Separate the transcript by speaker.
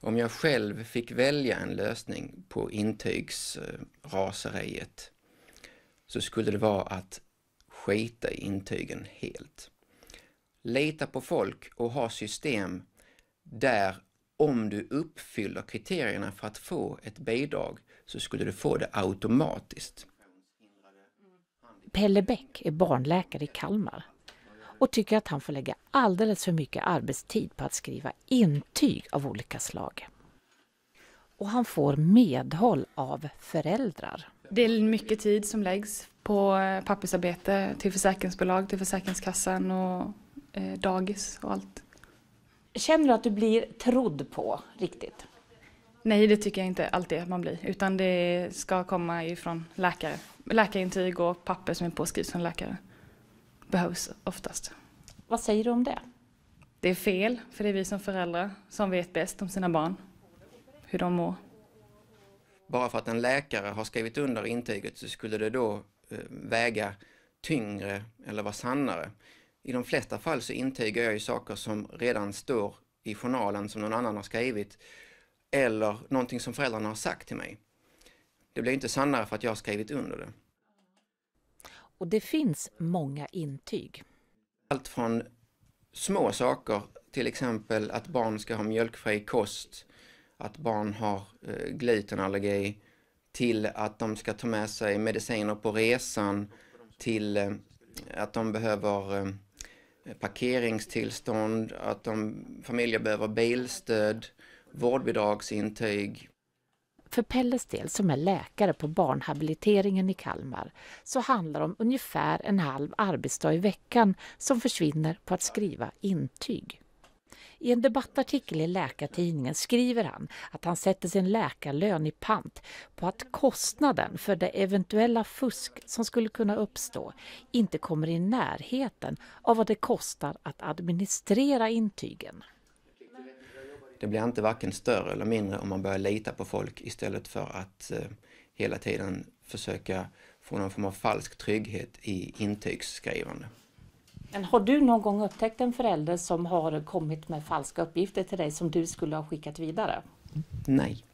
Speaker 1: om jag själv fick välja en lösning på intygsraseriet så skulle det vara att skita i intygen helt. Lita på folk och ha system där om du uppfyller kriterierna för att få ett bidrag så skulle du få det automatiskt.
Speaker 2: Pelle Bäck är barnläkare i Kalmar och tycker att han får lägga alldeles för mycket arbetstid på att skriva intyg av olika slag. Och han får medhåll av föräldrar.
Speaker 3: Det är mycket tid som läggs på eh, pappersarbete till försäkringsbolag, till Försäkringskassan och eh, dagis och allt. Känner du att du blir trodd på riktigt? Nej, det tycker jag inte alltid att man blir, utan det ska komma ifrån läkare. Läkarintyg och papper som är påskrivet från läkare behövs oftast. Vad säger du om det? Det är fel, för det är vi som föräldrar som vet bäst om sina barn, hur de mår.
Speaker 1: Bara för att en läkare har skrivit under intyget så skulle det då eh, väga tyngre eller vara sannare. I de flesta fall så intygar jag ju saker som redan står i journalen som någon annan har skrivit eller någonting som föräldrarna har sagt till mig. Det blir inte sannare för att jag har skrivit under det.
Speaker 2: Och det finns många intyg.
Speaker 1: Allt från små saker, till exempel att barn ska ha mjölkfri kost, att barn har eh, glutenallergi, till att de ska ta med sig mediciner på resan, till eh, att de behöver eh, parkeringstillstånd, att de, familjer behöver bilstöd, vårdbidragsintyg.
Speaker 2: För Pelles del, som är läkare på barnhabiliteringen i Kalmar, så handlar det om ungefär en halv arbetsdag i veckan som försvinner på att skriva intyg. I en debattartikel i Läkartidningen skriver han att han sätter sin läkarlön i pant på att kostnaden för det eventuella fusk som skulle kunna uppstå inte kommer i närheten av vad det kostar att administrera intygen.
Speaker 1: Det blir inte varken större eller mindre om man börjar lita på folk istället för att eh, hela tiden försöka få någon form av falsk trygghet i intygsskrivande.
Speaker 2: Men har du någon gång upptäckt en förälder som har kommit med falska uppgifter till dig som du skulle ha skickat vidare?
Speaker 1: Nej.